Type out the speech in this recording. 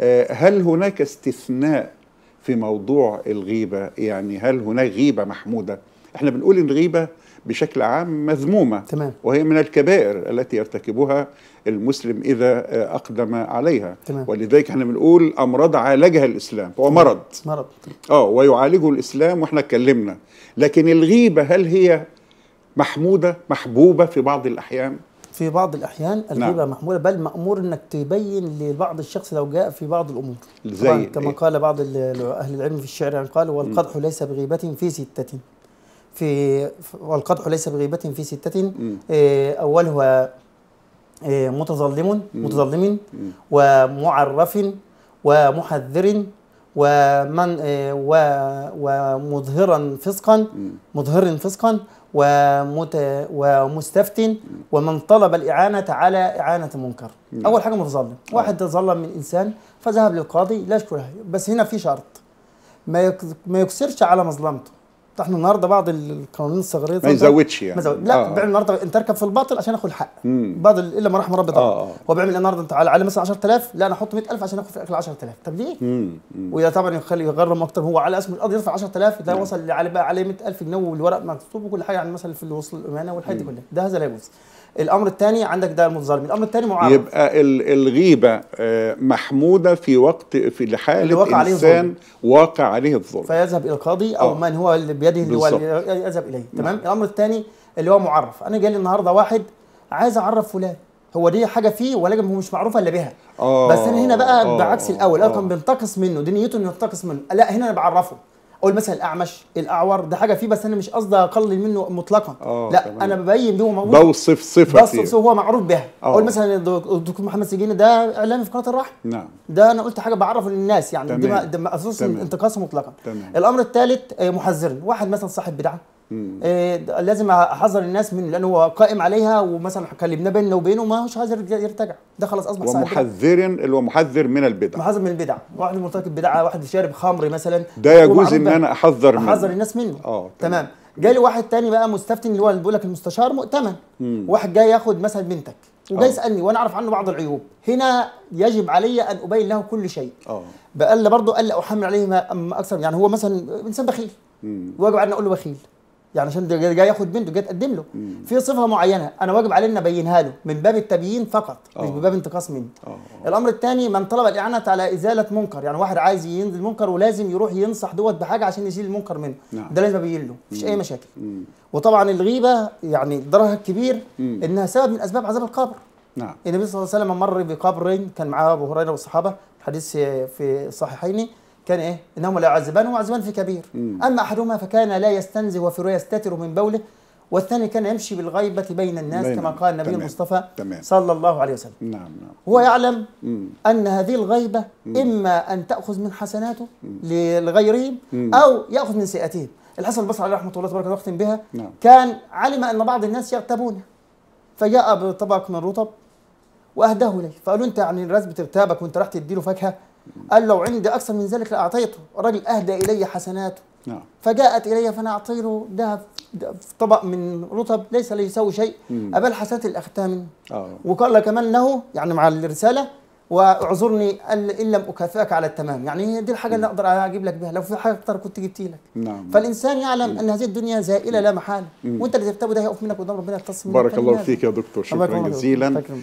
آه، هل هناك استثناء في موضوع الغيبة يعني هل هناك غيبة محمودة احنا بنقول ان الغيبة بشكل عام مذمومة تمام. وهي من الكبائر التي يرتكبها المسلم إذا آه، أقدم عليها تمام. ولذلك احنا بنقول أمراض عالجها الإسلام هو مرض مرض اه ويعالجه الإسلام واحنا اتكلمنا لكن الغيبة هل هي محمودة محبوبة في بعض الأحيان في بعض الاحيان الغيبه نعم. محموله بل مامور انك تبين لبعض الشخص لو جاء في بعض الامور زي كما إيه؟ قال بعض اهل العلم في الشعر يعني قال والقدح ليس بغيبه في سته في والقدح ليس بغيبه في سته إيه اولها إيه متظلم متظلم ومعرف ومحذر ومن إيه، ومظهرا فسقا مظهر فسقا ومت ومستفتن ومن طلب الإعانة على إعانة منكر أول حاجة متظلم آه. واحد تظلم من إنسان فذهب للقاضي لا شكرا بس هنا في شرط ما يكسرش على مظلمته احنا النهارده بعض القوانين الصغيره ما يزودش يعني ما زود. لا آه. بيعمل النهارده انت اركب في الباطل عشان اخد الحق بعض الا ما رحم ربي طبعا آه،, آه. هو بيعمل النهارده انت على مثلا 10000 لا انا احط 100000 عشان اخد في الاكل 10000 طب ليه؟ وده طبعا يخلي يغرم اكتر هو على اسم القاضي يدفع 10000 ده نعم. وصل بقى عليه بقى عليه 100000 جنيه والورق مكتوب وكل حاجه يعني مثلا في الوصل الامانه والحاجات دي كلها ده هذا لا يجوز الامر الثاني عندك ده المتظالم الامر الثاني معارض يبقى الغيبه آه، محموده في وقت في حاله انسان عليه واقع عليه الظلم فيذهب الى القاضي او آه. من هو اللي يده اللواء يذهب اليه نعم. تمام نعم. الامر الثاني اللي هو معرف انا جالي النهارده واحد عايز اعرف فلان هو دي حاجه فيه ولكن هو مش معروفه الا بها آه، بس انا هنا بقى آه، بعكس الاول انا آه. كان بنتقص منه دي نيته انه ينتقص منه لا هنا انا بعرفه اقول مثلا الاعمش الاعور ده حاجه فيه بس انا مش قصدي اقلل منه مطلقا آه، لا تمام. انا ببين ده هو موجود بوصف صفه بوصف صفه هو معروف بها آه. اقول مثلا الدكتور محمد سجينه ده اعلامي في قناه الرحم نعم ده انا قلت حاجه بعرف للناس يعني ده دي ما اساس انتقاص مطلقا تمام. الامر الثالث آه، محذر واحد مثلا صاحب بدعه إيه لازم احذر الناس منه لان هو قائم عليها ومثلا كلمناه بيننا وبينه ما هوش عايز يرتجع ده خلاص اصبح ومحذر اللي هو محذر من البدع محذر من البدع واحد مرتكب بدعه واحد شارب خمر مثلا ده يجوز ان انا احذر منه احذر الناس منه اه تمام, تمام. جالي واحد تاني بقى مستفتن اللي هو بيقول لك المستشار مؤتمن مم. واحد جاي ياخد مثلا بنتك وجاي آه. يسالني وانا اعرف عنه بعض العيوب هنا يجب علي ان ابين له كل شيء اه بقى برضه الا احمل عليه ما اكثر يعني هو مثلا انسان بخيل واجب ان اقول له بخيل يعني عشان جاي ياخد بنته جاي تقدم له في صفه معينه انا واجب علينا ابينها له من باب التبيين فقط أوه. مش من آه. باب انتقاص مني أوه. آه. الامر الثاني من طلب الاعانه على ازاله منكر يعني واحد عايز ينزل منكر ولازم يروح ينصح دوت بحاجه عشان يزيل المنكر منه نعم. ده لازم ابين له مفيش اي مشاكل مم. وطبعا الغيبه يعني ضررها الكبير مم. انها سبب من اسباب عذاب القبر نعم النبي صلى الله عليه وسلم مر بقبرين كان معاه ابو هريره والصحابه حديث في الصحيحين كان ايه انهما لا يعذبان هما في كبير مم. اما احدهما فكان لا يستنزه وفي يستتر من بوله والثاني كان يمشي بالغيبة بين الناس بين. كما قال النبي المصطفى صلى الله عليه وسلم نعم نعم هو يعلم مم. أن هذه الغيبة مم. إما أن تأخذ من حسناته لغيرهم أو يأخذ من سيئاتهم. الحسن البصري عليه رحمة الله تبارك وتعالى اختم بها نعم. كان علم أن بعض الناس يغتابونه فجاء بطبق من رطب وأهداه إليه فقالوا أنت يعني الناس بترتابك وأنت تدي تديله فاكهة قال لو عندي أكثر من ذلك لأعطيته الرجل أهدى إلي حسناته نعم. فجاءت إلي فأنا اعطيته ده طبق من رطب ليس لي شيء ابل حسنات الاختام أخذتها وقال كمان له يعني مع الرسالة واعذرني ان لم اكافئك على التمام يعني هي دي الحاجه اللي اقدر اجيب لك بها لو في حاجه اكتر كنت جبت لك نعم فالانسان يعلم مم. ان هذه الدنيا زائله لا محاله وانت اللي تكتبه ده هيقف منك قدام ربنا يتصل بارك الله فيك يا دكتور شكرا جزيلا